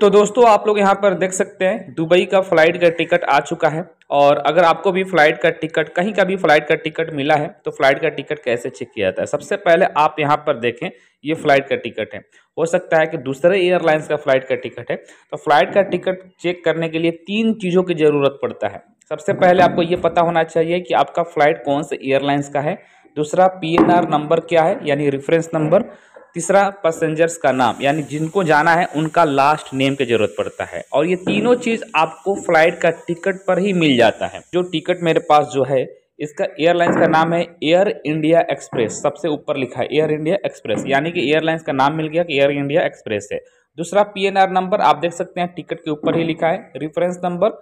तो दोस्तों आप लोग यहाँ पर देख सकते हैं दुबई का फ्लाइट का टिकट आ चुका है और अगर आपको भी फ्लाइट का टिकट कहीं का भी फ्लाइट का टिकट मिला है तो फ्लाइट का टिकट कैसे चेक किया जाता है सबसे पहले आप यहाँ पर देखें ये फ्लाइट का टिकट है हो सकता है कि दूसरे एयरलाइंस का फ्लाइट का टिकट है तो फ्लाइट का टिकट चेक करने के लिए तीन चीज़ों की ज़रूरत पड़ता है सबसे पहले आपको ये पता होना चाहिए कि आपका फ्लाइट कौन से एयरलाइंस का है दूसरा पी नंबर क्या है यानी रेफरेंस नंबर तीसरा पैसेंजर्स का नाम यानी जिनको जाना है उनका लास्ट नेम की जरूरत पड़ता है और ये तीनों चीज़ आपको फ्लाइट का टिकट पर ही मिल जाता है जो टिकट मेरे पास जो है इसका एयरलाइंस का नाम है एयर इंडिया एक्सप्रेस सबसे ऊपर लिखा है एयर इंडिया एक्सप्रेस यानी कि एयरलाइंस का नाम मिल गया कि एयर इंडिया एक्सप्रेस है दूसरा पीएनआर नंबर आप देख सकते हैं टिकट के ऊपर ही लिखा है रेफरेंस नंबर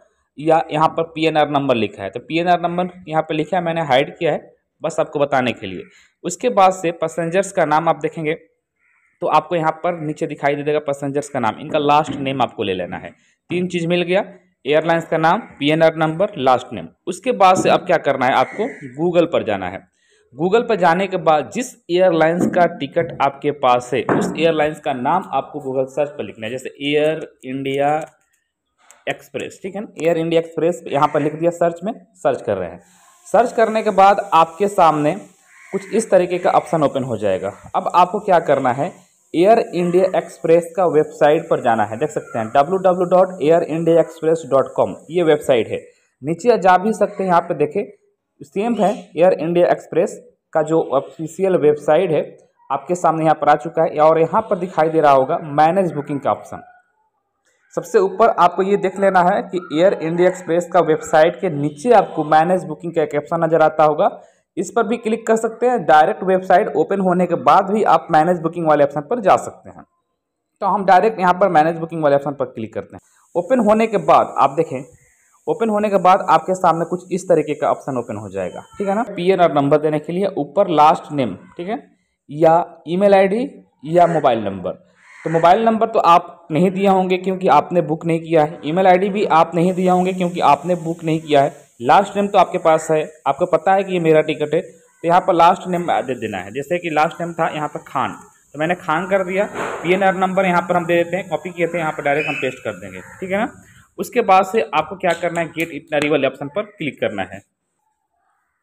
या यहाँ पर पीएनआर नंबर लिखा है तो पीएनआर नंबर यहाँ पर लिखा है मैंने हाइड किया है बस आपको बताने के लिए उसके बाद से पैसेंजर्स का नाम आप देखेंगे तो आपको यहाँ पर नीचे दिखाई दे देगा पैसेंजर्स का नाम इनका लास्ट नेम आपको ले लेना है तीन चीज़ मिल गया एयरलाइंस का नाम पीएनआर नंबर लास्ट नेम उसके बाद से अब क्या करना है आपको गूगल पर जाना है गूगल पर जाने के बाद जिस एयरलाइंस का टिकट आपके पास है उस एयरलाइंस का नाम आपको गूगल सर्च पर लिखना है जैसे एयर इंडिया एक्सप्रेस ठीक है ना एयर इंडिया एक्सप्रेस यहाँ पर लिख दिया सर्च में सर्च कर रहे हैं सर्च करने के बाद आपके सामने कुछ इस तरीके का ऑप्शन ओपन हो जाएगा अब आपको क्या करना है एयर इंडिया एक्सप्रेस का वेबसाइट पर जाना है देख सकते हैं W W dot Air India Express dot com ये वेबसाइट है नीचे जा भी सकते हैं यहाँ पे देखें सेम है एयर इंडिया एक्सप्रेस का जो ऑफिशियल वेबसाइट है आपके सामने यहाँ पर आ चुका है और यहाँ पर दिखाई दे रहा होगा मैनेज बुकिंग का ऑप्शन सबसे ऊपर आपको ये देख लेना है कि एयर इंडिया एक्सप्रेस का वेबसाइट के नीचे आपको मैनेज बुकिंग का एक ऑप्शन नज़र आता होगा इस पर भी क्लिक कर सकते हैं डायरेक्ट वेबसाइट ओपन होने के बाद भी आप मैनेज बुकिंग वाले ऑप्शन पर जा सकते हैं तो हम डायरेक्ट यहाँ पर मैनेज बुकिंग वाले ऑप्शन पर क्लिक करते हैं ओपन होने के बाद आप देखें ओपन होने के बाद आपके सामने कुछ इस तरीके का ऑप्शन ओपन हो जाएगा ठीक है ना पी एन आर नंबर देने के लिए ऊपर लास्ट नेम ठीक है या ई मेल या मोबाइल नंबर तो मोबाइल नंबर तो आप नहीं दिया होंगे क्योंकि आपने बुक नहीं किया है ईमेल आईडी भी आप नहीं दिया होंगे क्योंकि आपने बुक नहीं किया है लास्ट नेम तो आपके पास है आपको पता है कि ये मेरा टिकट है तो यहाँ पर लास्ट नेम दे देना है जैसे कि लास्ट नेम था यहाँ पर खान तो मैंने खान कर दिया पी नंबर यहाँ पर हम दे देते हैं कॉपी किए थे यहाँ पर डायरेक्ट हम पेस्ट कर देंगे ठीक है ना उसके बाद से आपको क्या करना है गेट इटनरी वाले ऑप्शन पर क्लिक करना है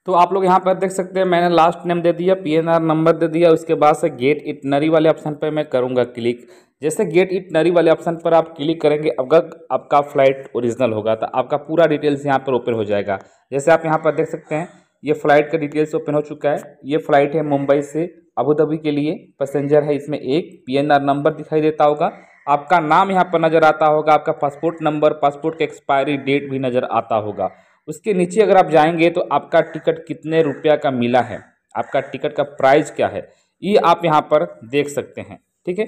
तो आप लोग यहाँ पर देख सकते हैं मैंने लास्ट नेम दे दिया पीएनआर नंबर दे दिया उसके बाद से गेट इटनरी वाले ऑप्शन पर मैं करूँगा क्लिक जैसे गेट इटनरी वाले ऑप्शन पर आप क्लिक करेंगे अगर आपका फ्लाइट ओरिजिनल होगा तो आपका पूरा डिटेल्स यहाँ पर ओपन हो जाएगा जैसे आप यहाँ पर देख सकते हैं ये फ़्लाइट का डिटेल्स ओपन हो चुका है ये फ़्लाइट है मुंबई से अबू धाबी के लिए पैसेंजर है इसमें एक पीएनआर नंबर दिखाई देता होगा आपका नाम यहाँ पर नज़र आता होगा आपका पासपोर्ट नंबर पासपोर्ट का एक्सपायरी डेट भी नज़र आता होगा उसके नीचे अगर आप जाएंगे तो आपका टिकट कितने रुपया का मिला है आपका टिकट का प्राइस क्या है ये आप यहाँ पर देख सकते हैं ठीक है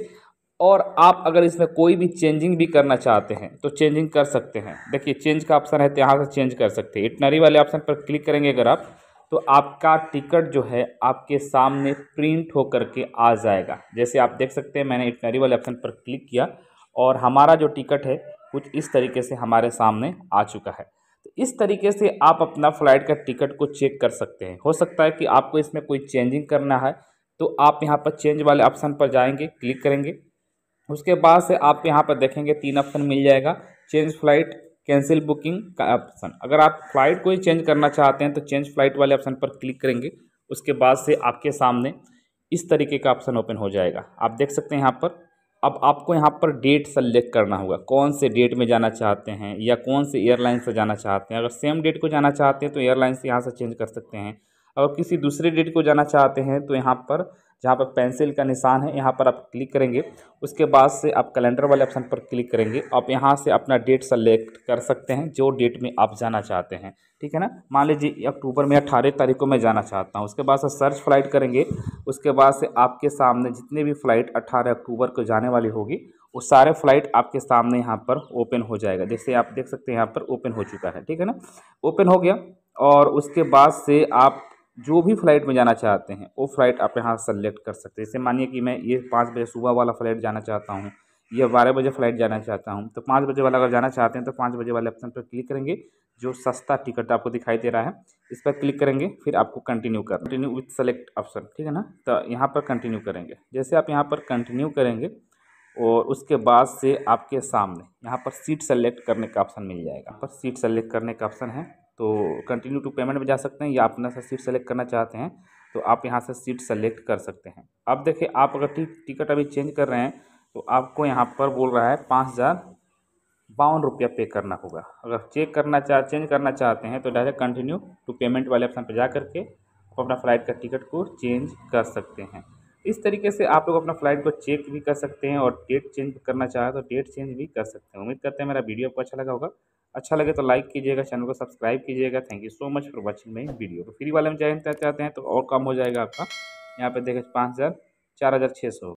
और आप अगर इसमें कोई भी चेंजिंग भी करना चाहते हैं तो चेंजिंग कर सकते हैं देखिए चेंज का ऑप्शन है तो यहाँ से चेंज कर सकते हैं इटनरी वाले ऑप्शन पर क्लिक करेंगे अगर आप तो आपका टिकट जो है आपके सामने प्रिंट होकर के आ जाएगा जैसे आप देख सकते हैं मैंने इटनरी वाले ऑप्शन पर क्लिक किया और हमारा जो टिकट है कुछ इस तरीके से हमारे सामने आ चुका है इस तरीके से आप अपना फ्लाइट का टिकट को चेक कर सकते हैं हो सकता है कि आपको इसमें कोई चेंजिंग करना है तो आप यहाँ पर चेंज वाले ऑप्शन पर जाएंगे क्लिक करेंगे उसके बाद से आप यहाँ पर देखेंगे तीन ऑप्शन मिल जाएगा चेंज फ्लाइट कैंसिल बुकिंग का ऑप्शन अगर आप फ्लाइट को ही चेंज करना चाहते हैं तो चेंज फ्लाइट वाले ऑप्शन पर क्लिक करेंगे उसके बाद से आपके सामने इस तरीके का ऑप्शन ओपन हो जाएगा आप देख सकते हैं यहाँ पर अब आपको यहाँ पर डेट सेलेक्ट करना होगा कौन से डेट में जाना चाहते हैं या कौन से एयरलाइन से जाना चाहते हैं अगर सेम डेट को जाना चाहते हैं तो एयरलाइन से यहाँ से चेंज कर सकते हैं अगर किसी दूसरे डेट को जाना चाहते हैं तो यहाँ पर जहाँ पर पेंसिल का निशान है यहाँ पर आप क्लिक करेंगे उसके बाद से आप कैलेंडर वाले ऑप्शन पर क्लिक करेंगे आप यहाँ से अपना डेट सेलेक्ट कर सकते हैं जो डेट में आप जाना चाहते हैं ठीक है ना मान लीजिए अक्टूबर में अट्ठारह तारीख को मैं जाना चाहता हूँ उसके बाद से सर्च फ्लाइट करेंगे उसके बाद से आपके सामने जितनी भी फ़्लाइट अट्ठारह अक्टूबर को जाने वाली होगी वो सारे फ्लाइट आपके सामने यहाँ पर ओपन हो जाएगा जैसे आप देख सकते हैं यहाँ पर ओपन हो चुका है ठीक है ना ओपन हो गया और उसके बाद से आप जो भी फ़्लाइट में जाना चाहते हैं वो फ़्लाइट आप यहाँ सेलेक्ट कर सकते हैं जैसे मानिए कि मैं ये पाँच बजे सुबह वाला फ़्लाइट जाना चाहता हूँ या बारह बजे फ़्लाइट जाना चाहता हूँ तो पाँच बजे वाला अगर जाना चाहते हैं तो पाँच बजे वाले ऑप्शन पर क्लिक करेंगे जो सस्ता टिकट आपको दिखाई दे रहा है इस पर क्लिक करेंगे फिर आपको कंटिन्यू कर कंटिन्यू विथ सेलेक्ट ऑप्शन ठीक है ना तो यहाँ पर कंटिन्यू करेंगे जैसे आप यहाँ पर कंटिन्यू करेंगे और उसके बाद से आपके सामने यहाँ पर सीट सेलेक्ट करने का ऑप्शन मिल जाएगा पर सीट सेलेक्ट करने का ऑप्शन है तो कंटिन्यू टू पेमेंट में जा सकते हैं या अपना सा सीट सेलेक्ट करना चाहते हैं तो आप यहाँ से सीट सेलेक्ट कर सकते हैं अब देखिए आप अगर टिकट अभी चेंज कर रहे हैं तो आपको यहाँ पर बोल रहा है पाँच हज़ार बावन रुपया पे करना होगा अगर चेक करना चाह चेंज करना चाहते हैं तो डायरेक्ट कंटिन्यू टू पेमेंट वाले ऑप्शन पर जा करके आप अपना फ़्लाइट का टिकट को चेंज कर सकते हैं इस तरीके से आप लोग अपना फ़्लाइट को चेक भी कर सकते हैं और डेट चेंज करना चाहें तो डेट चेंज भी कर सकते हैं उम्मीद करते हैं मेरा वीडियो आपको अच्छा लगा होगा अच्छा लगे तो लाइक कीजिएगा चैनल को सब्सक्राइब कीजिएगा thank you so much for watching my video तो फ्री वाले में जाना चाहते हैं तो और कम हो जाएगा आपका यहाँ पे देखें पाँच हज़ार चार हज़ार छः सौ